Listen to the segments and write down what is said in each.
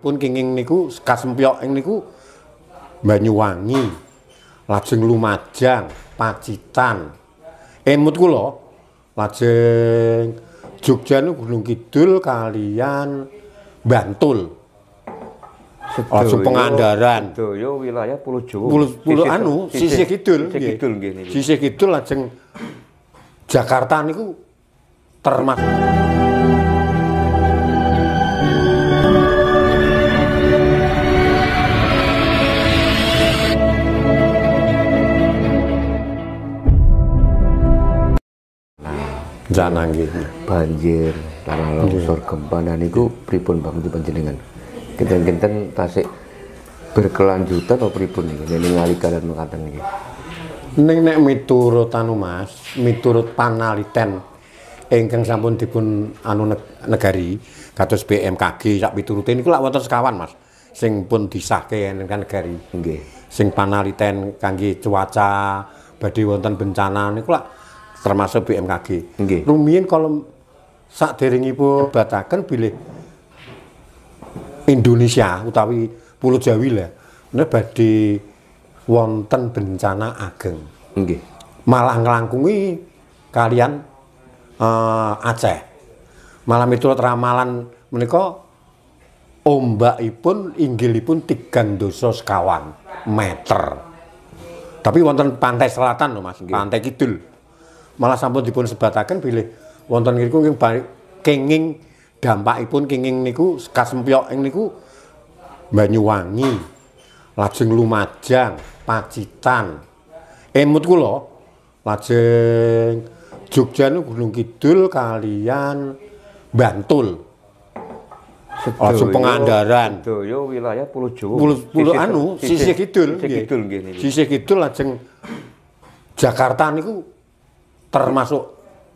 pun kenging niku kasempyok ing niku Banyuwangi, lajeng Lumajang, Pacitan. Emut eh, kula lajeng Jogja nu Gunung Kidul kalian Bantul. Langsung pengandaran. yo wilayah Pulau Jawa. Pulau, pulau sisi, anu, sisih kidul. Sisih kidul nggih kidul lajeng Jakarta niku termasuk bencana gitu. Banjir, tanah longsor, iya. gempa dan nah, niku pripun Bang panjenengan? Kita-kita tasik berkelanjutan atau pripun niku ningali kalian mekaten niki? Ning nek miturut anu Mas, miturut panaliten engkang sampun dipun anu negari kados BMKG sak piturute niku lak wonten sekawan Mas sing pun disahke ingkang negari. Nggih. Sing panaliten kangge cuaca badhe wonten bencana niku lak termasuk BMKG. Okay. Rumien kalau pun batakan pilih Indonesia utawi Pulau Jawi lah nek badi wonten bencana ageng. Okay. Malah ngelangkungi kalian uh, Aceh. malam itu ramalan ombak menika inggil inggilipun tiga dosa sekawan meter. Tapi wonten pantai selatan loh Mas, pantai kidul malah sampun dipun wonton bilih wonten baik nggih kenging ipun kenging niku kasempiok ing niku Banyuwangi lajeng Lumajang Pacitan emut eh, lo lajeng Jogja niku Gunung Kidul kalian Bantul Langsung Pengandaran. yo wilayah Pulau Jawa. Pulau, pulau anu sisi kidul sisi kidul nggih. kidul lajeng Jakarta niku termasuk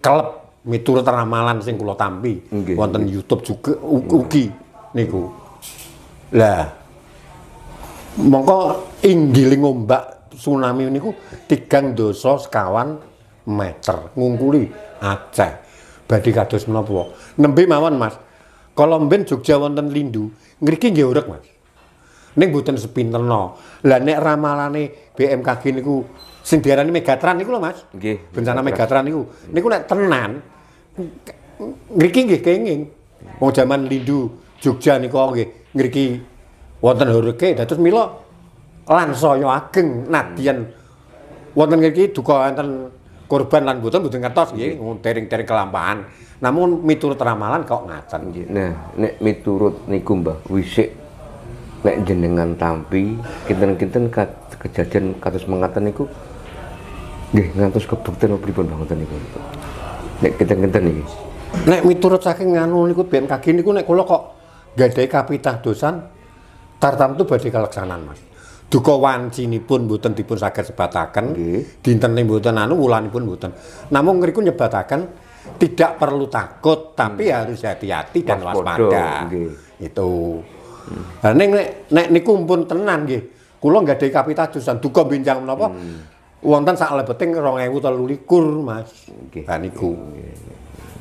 klub miturut ramalan sing kula tampi okay. wonten YouTube juga ugi niku. Lah mongko inggiling ombak tsunami niku tigang dosa sekawan meter ngungkuli Aceh. Badhe kados menapa? Nembe mawon Mas. Kalau mben Jogja wonten lindu, ngriki nggih urek Mas. Ning mboten sepinterno. Lah nek ramalane BMKG niku sing diarani Megatran niku lho Mas. Nggih. Bencana Megatran niku. Niku nek tenan ngriki nggih kenging. Wong jaman Lindu Jogja niku nggih ngriki wonten hurricane dados mila lan saya ageng nadyan wonten ngriki duka enten korban lan boten boten ngertos nggih tering-tering kelampahan. Namun miturut ramalan kok ngaten nggih. Nah, nek miturut niku Mbah wisik nek jenengan tampi kinten-kinten kejadian kados mengatakan niku Nggih, ngantos kebukten pripun bangutan niku. Nek kenten-kenten niki. Nek miturut saking nganu niku BMKG niku nek kula kok gadhahi kapitadosan tartamtu badhe kaleksanan, Mas. Duka wancinipun mboten dipun saged sebataken, dintene mboten anu wulanipun mboten. Namun ngriku nyebataken tidak perlu takut tapi hmm. harus hati-hati dan waspada. Itu. Hmm. Nah, nek nek niku pun tenan nggih. Kula nggadahi dosan. duka benjang menapa? Hmm wonten sak lebeting 2023 Mas. Nggih. Okay. Nah, niku. Okay.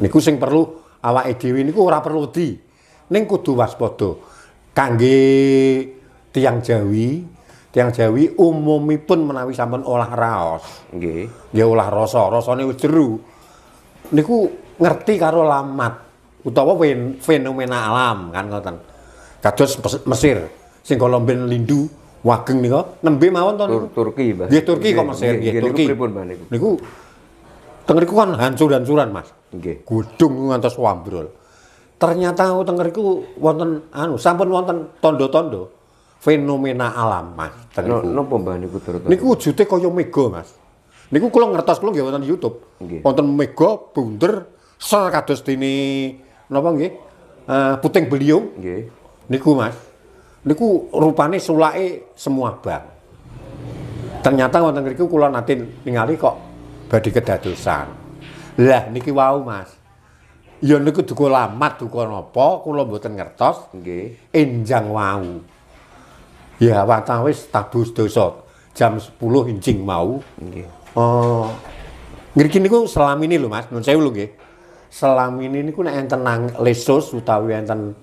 Niku sing perlu awak dhewe niku ora perlu di. Ning kudu waspada. Kangge tiang Jawi, tiang Jawi umumipun menawi sampun olah raos. Nggih. Okay. Ya olah rasa, rasane jeru. Niku ngerti karo lamat utawa fenomena alam kan ngoten. Kados Mesir sing Kolomben lindu Wageng kok nembe mawon to niku. Turki, Mas. dia Turki kok mas, ya Turki. Niku pripun, tengeriku kan hancur-hancuran, Mas. Nggih. Gudung ngantos wambrol. Ternyata teng tengeriku, wonten anu sampun wonten tondo-tondo fenomena alam, Mas. no, riku. Napa Mbah niku nih Niku jute koyo mega, Mas. Niku kalau ngertos kalau gak wonten YouTube. Wonten mega bunder ser ini dene napa nggih? Uh, puting beliung. nih Niku Mas niku rupane sulai semua bang Ternyata wonten ngeriku kula nate ningali kok badhe kedadosan. Lah niki wau Mas. Ya niku duka lamat duka nopo, kula mboten ngertos. Nggih. Enjang wau. Ya watawis tabus dosa. Jam sepuluh injing mau. Nggih. Oh. Ngriki niku selamini lho Mas, nun sewu lho nggih. ini niku nek enten nang lesus utawi enten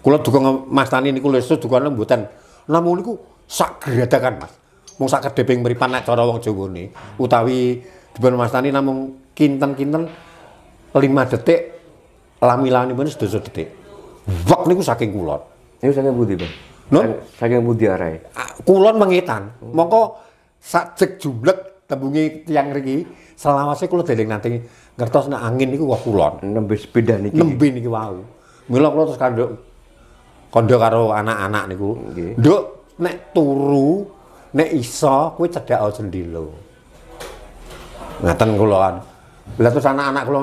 Kula dukung Mas Tani niku lesu dugane mboten. Namung niku sak gradakan Mas. Mung sak kedheping mripan nek cara wong Jawane utawi dipun Mas Tani namung kinten-kinten 5 detik lami-lanipun sedasa detik. Wek niku saking kula. Niku saking pundi, Pak? Nun, saking pundi arahe? Kulon mengitan. Mongko jek jumlek tembungi tiang riki selawase kula deling nanti ngertos nek angin niku wah kulon. Nembe sepeda niki. Nembe niki wau. Mila kula terus kandok kondo karo anak-anak niku. Nggih. Nduk nek turu nek iso kuwi cedhak sendilo. Ngaten kula kan. Lah terus anak-anak kula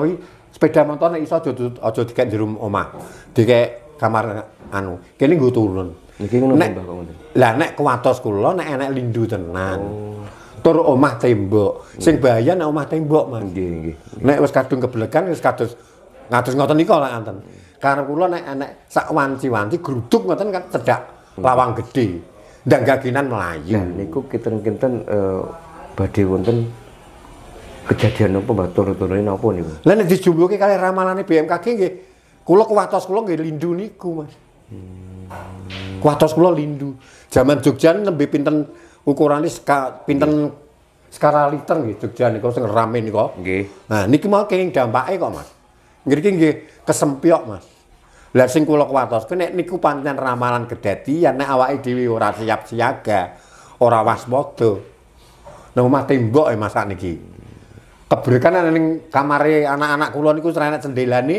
sepeda motor nek iso aja aja dikek jero omah. Dikek kamar anu. Kene nggo turun. Niki ngono Mbah kok ngoten. Lah nek kuwatos kula nek enek lindu tenan. Oh. Tur omah tembok. Sing bahaya nek omah tembok, Mas. Nggih, nggih. Nek wis kadung keblekan wis kados ngados ngoten nika lak anten. Karena kula nek enek sak wanci-wanci gruduk ngoten kan cedak lawang gede dan gaginan Melayu. Nah, niku kinten-kinten uh, badhe wonten kejadian apa mbak turun turunin apa nih Lah nek dijumluke kali ramalane BMKG nggih kula kuwatos kula nggih lindu niku, Mas. Hmm. Kuwatos lindu. Zaman Jogja nembe pinten ukurane seka, pinten skala liter nggih Jogja niku sing rame niku. Nggih. Nah niki mau kenging dampake kok, Mas. Ngriki nggih kesempiok Mas. Lah sing kula kuwatoske nek niku pancen ramalan kedadian nek awake dhewe ora siap siaga, ora waspada. Nang omah tembok e Mas niki. Kebrekan ana ning kamare anak-anak kula niku serenek cendelane.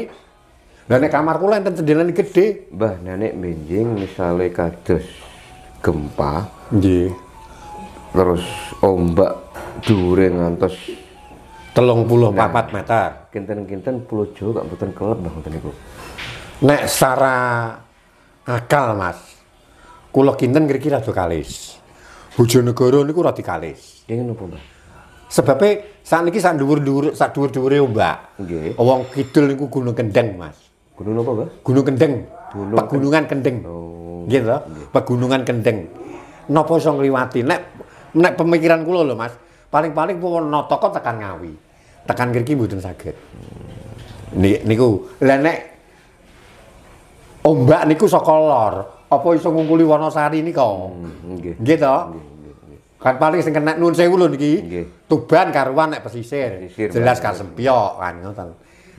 Lah nek kamar kula enten cendelane gedhe. Mbah, nek benjing misale kados gempa, nggih. Terus ombak dhuwure ngantos telung puluh empat nah. papat meter kinten-kinten pulau jauh gak betul kelep bang betul niku nek secara akal mas kulo kinten kira-kira tuh kalis Bojonegoro niku roti kalis dengan apa mbak? sebabnya saat ini saat dhuwur-dhuwur saat dhuwur ya mbak nggih okay. kidul niku Gunung Kendeng Mas Gunung apa mbak? Gunung Kendeng Gunung Pegunungan Kendeng oh. gitu okay. Pegunungan Kendeng napa iso ngliwati nek nek pemikiran kulo loh Mas Paling-paling pun ana toko tekan Ngawi. Tekan mriki sakit. sakit. Niku nenek ombak niku sokolor, apa iso ngungkuli Wonosari niko hmm, Nggih. gitu Kan paling sing kena nun sewu lho niki. Tuban karuan nek pesisir. Jelas sempio kan ngoten.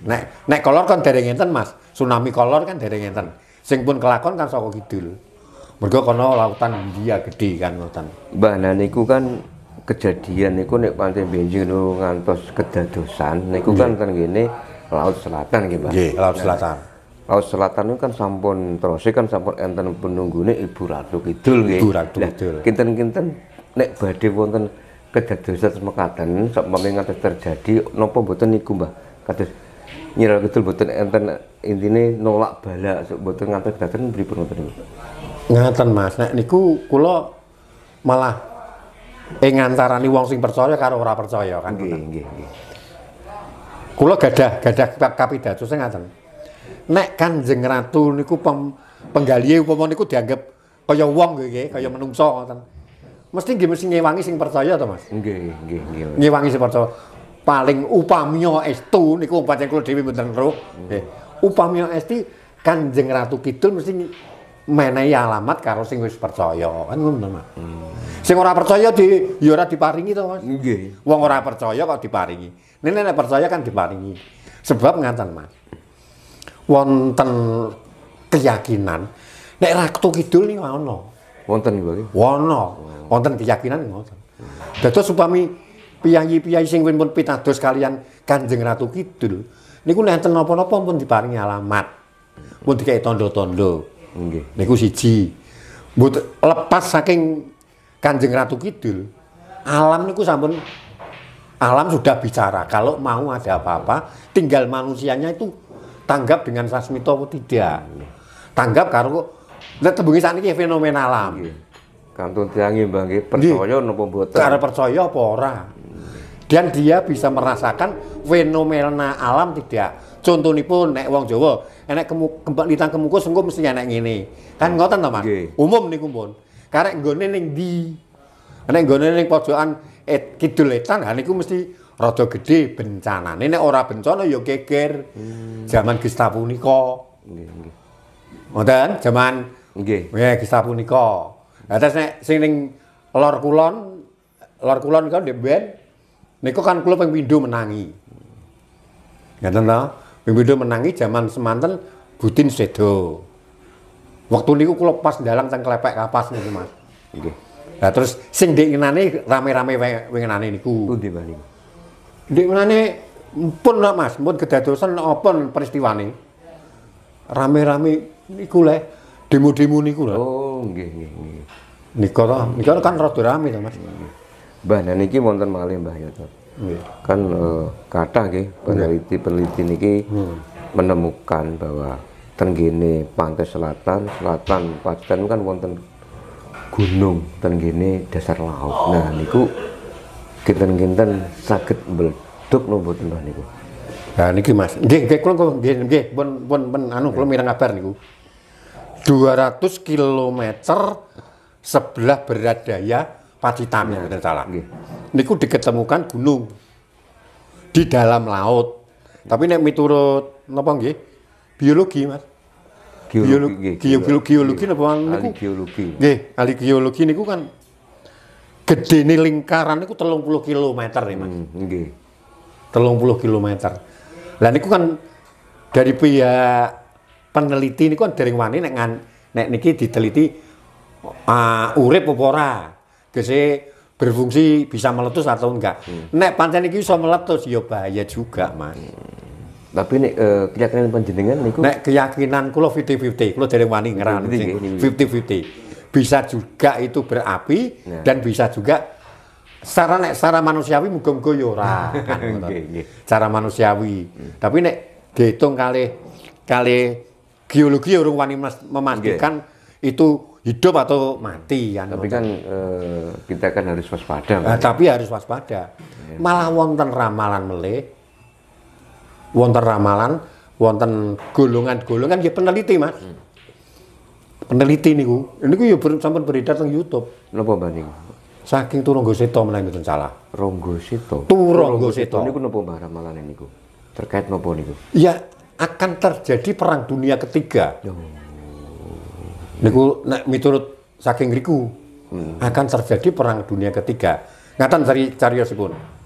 Nek nek kolor kan dereng ngenten Mas. Tsunami kolor kan dereng ngenten Sing pun kelakon kan saka kidul. Mergo kono lautan India gede kan ngoten. Mbah nah niku kan kejadian niku nek pantai benjing itu ngantos kedadosan niku kan kan gini laut selatan gitu Pak. laut selatan. Laut selatan itu kan sampun terus kan sampun enten nih Ibu Ratu Kidul gitu Ibu Ratu Kidul. Kinten-kinten nek badhe wonten kedadosan semekaten sampai ngantos terjadi nopo beton niku Mbah. Kados nyiral Kidul beton enten intine nolak bala mboten ngantos kedadosan pripun ngoten niku. Ngaten Mas, nek niku kula malah ing eh, nih wong sing percaya karo ora percaya kan nggih nggih nggih kula gadah gadah kapida, sing ngaten nek kanjeng ratu niku pem, penggalihe upama niku dianggap kaya wong nggih kaya menungso ngoten mesti nggih mesti ngewangi sing percaya to Mas nggih nggih nggih ngewangi sing percaya paling upamya estu niku pancen kula dhewe mboten roh nggih upamya esti kanjeng ratu kidul mesti menehi alamat karo sing wis percaya kan ngono Mas hmm. Sing orang percaya di ya ora diparingi to, Mas. Nggih. Wong ora percaya kok diparingi. Nene nek percaya kan diparingi. Sebab ngaten, Mas. Wonten keyakinan nek Ratu Kidul niku ana. Wonten niku. Ana. Wonten keyakinan ngoten. Dados supami piyayi-piyayi sing pun pitados kalian Kanjeng Ratu Kidul niku nenten napa-napa pun diparingi alamat. Pun dikai tondo tondo, Nggih. Niku siji. Mbut lepas saking Kanjeng Ratu Kidul, alam niku sampun alam sudah bicara kalau mau ada apa-apa, tinggal manusianya itu tanggap dengan sasmito atau tidak. Tanggap karo nek tembungi saniki ya fenomena alam. Kantun tiangi Mbah nggih, percaya napa mboten? Karo percaya apa ora? Dan dia bisa merasakan fenomena alam tidak. pun nek wong Jawa, enek kemuk kembang litang kemukus engko mesti enek ngene. Kan ngoten to, Mas? Umum niku pun karek nggone ning di, Nek nggone ning pojokan et, eh, kidul etan ha niku mesti rada gedhe bencanane nek ora bencana ya geger. Hmm. Zaman Gestapo nika. Nggih, nggih. zaman nggih. Ya Gestapo nika. atas terus nek sing ning lor kulon, lor kulon kan ndek ben niku kan kula ping pindho menangi. Ngeten tanda, Ping pindho menangi zaman semanten Butin Sedo. Waktu niku kula pas dalang teng klepek kapas niku Mas. Nggih. Nah terus sing dikenane rame-rame wingenane niku. Pundi Mas niku? Dikenane pun lah Mas, pun kedadosan apa peristiwane. Rame-rame niku le demo-demo niku lho. Oh, nggih nggih nggih. Niko to, niko kan rada rame to Mas. Mbah nah, niki wonten malih Mbah ya Nggih. Kan uh, eh, kata nggih peneliti-peneliti niki hmm. menemukan bahwa tenggene pantai selatan selatan pacitan kan wonten gunung tenggene dasar laut nah niku kinten-kinten sakit meledak no mboten niku nah niki Mas gih, gih kalo gih, gih bon bon bon anu kalo mirang kabar niku 200 km sebelah daya Pacitan ya bener salah nggih niku diketemukan gunung di dalam laut tapi nek miturut nopo, nggih biologi Mas geologi geologi geologi geologi, geologi, geologi geologi, ahli geologi geologi, kan geologi, lingkaran telung puluh kilometer nih ya, Mas hmm, telung puluh kilometer. lah geologi, kan dari pihak peneliti ini kan geologi, geologi, geologi, ngan nek niki diteliti uh, urip geologi, geologi, gese berfungsi bisa meletus atau enggak hmm. nek geologi, geologi, geologi, meletus ya bahaya juga Mas hmm. Tapi nek uh, keyakinan panjenengan niku nek keyakinan kula 50-50, kula dereng wani ngerani 50-50. Bisa juga itu berapi nah. dan bisa juga secara nek secara manusiawi muga-muga ya ora. Kan, Cara manusiawi. Hmm. Tapi nek dihitung kali kali geologi orang ya wani memastikan okay. itu hidup atau mati ya. Tapi kan e, kita kan harus waspada. Nah, tapi harus waspada. Yeah. Malah wonten ramalan meleh wonten ramalan, wonten golongan-golongan ya peneliti, Mas. Hmm. Peneliti niku. Niku ya ber, sampun beredar teng YouTube. Napa mbanding? Saking Turangga Seta menawi mboten salah. Rangga Seta. Turangga Seta. Niku napa mbah ramalane niku? Terkait napa niku? Ya akan terjadi perang dunia ketiga. Oh. Niku nek miturut saking riku hmm. akan terjadi perang dunia ketiga. Ngaten cari cariosipun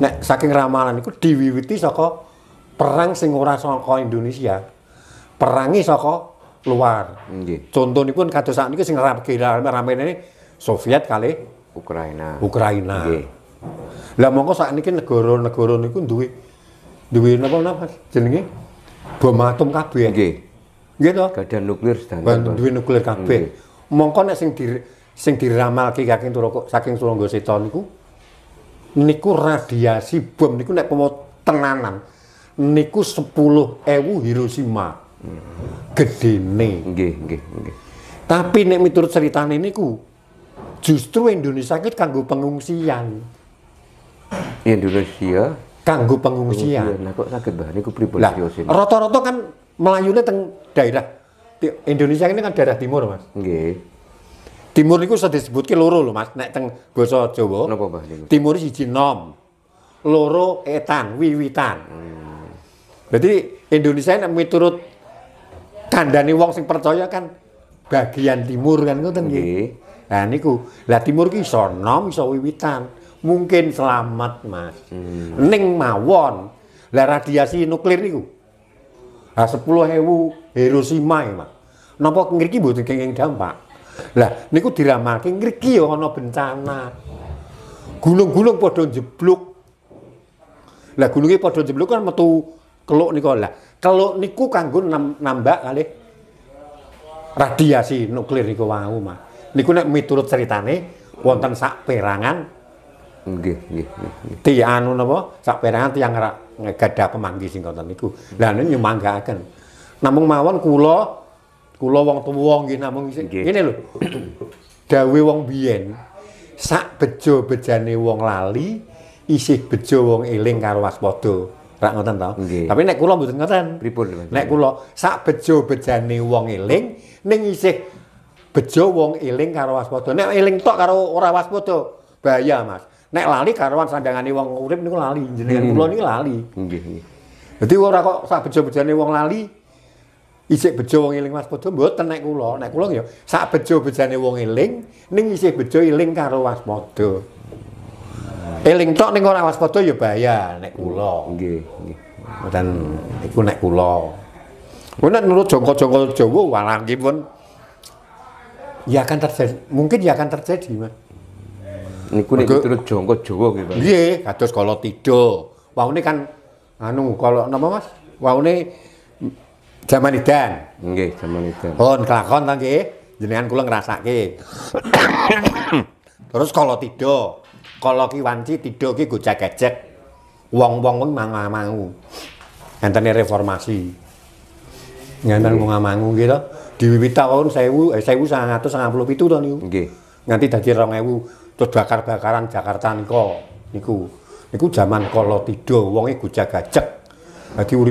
nek saking ramalan itu diwiwiti saka perang sing ora saka Indonesia. Perangi soko luar. Nggih. Contonipun kados sakniki sing rame-rame Soviet kali Ukraina. Ukraina. Lah mongko sakniki negara-negara niku duwe duwe napa napa jenenge bom atom kabeh. Nggih. Nggih to? Gadah nuklir sedangkan. duit nuklir kabeh. Mongko nek sing di sing diramalke saking Turangga Seta niku niku radiasi bom niku nek pomo tenanan niku sepuluh ewu Hiroshima. gede nih, Tapi nek miturut ceritane niku justru Indonesia iki kanggo pengungsian. Indonesia kanggo pengungsian. Nah, kok bah niku Hiroshima? kan Melayunya teng daerah Indonesia ini kan daerah timur, Mas. Nggih. Timur niku sudah disebutke loro lho Mas nek teng basa Jawa. Napa Mbah Timur siji nom. Loro etan, wiwitan. Hmm. Jadi Indonesia nek miturut kandhane wong sing percaya kan bagian timur kan ngoten nggih. Okay. Nah niku, lah timur ki iso nom iso wiwitan. Mungkin selamat, Mas. Hmm. Ning mawon. Lah radiasi nuklir niku. sepuluh 10.000 Hiroshima ya, Mas. Napa ngriki mboten kenging dampak? Lah niku diramalke ngriki ya ana bencana. Gunung-gunung padha jeblok. Lah gunungnya padha jeblok kan metu keluk niku. Lah keluk niku kanggo nambah kali radiasi nuklir niku wau, mah, Niku nek miturut ceritane wonten sak perangan nggih nggih ti anu napa sak perangan tiyang gadah pemanggi sing ngoten niku. Lah nyumanggaaken. Namung mawon kula Kula wong tuwa nggih namung ngene lho. Dawe wong biyen sak bejo bejane wong lali isih bejo wong eling karo waspada. Rak ngoten to. Tapi nek kula mboten ngoten. Pripun? Nek kula sak bejo bejane wong eling ning isih bejo wong eling karo waspada. Nek eling tok karo ora waspada bahaya, Mas. Nek lali karuan sandangane wong urip niku lali, jenengan hmm. kula niku lali. Nggih, nggih. Dadi ora kok sak bejo bejane wong lali isih bejo wong eling Mas Podo mboten nek kula, nek kula ya sak bejo bejane wong eling ning isih bejo eling karo Mas Podo. Eling tok ning ora Mas Podo ya bahaya nek kula. Nggih, nggih. Mboten iku nek kula. Kuwi nek nurut jongko-jongko Jawa walangipun ya akan terjadi, mungkin ya akan terjadi, Mas. Niku nek nurut jongko Jawa nggih, Pak. Nggih, kados kala Wah ini kan anu kalau nama Mas? ini Jaman idan. Nggih, jaman idan. Pun kelakon ta nggih? Jenengan kula ngrasake. Terus kalau tido, kalau ki wanci tido ki gojek-gejek. Wong-wong kuwi mangamangu. Entene reformasi. Ngenten wong amangu nggih to. Diwiwit taun 1000 eh 1997 to niku. Nggih. Nganti dadi 2000 terus bakar-bakaran Jakarta niko niku. Niku jaman kala tido wonge gojek-gejek. Dadi urip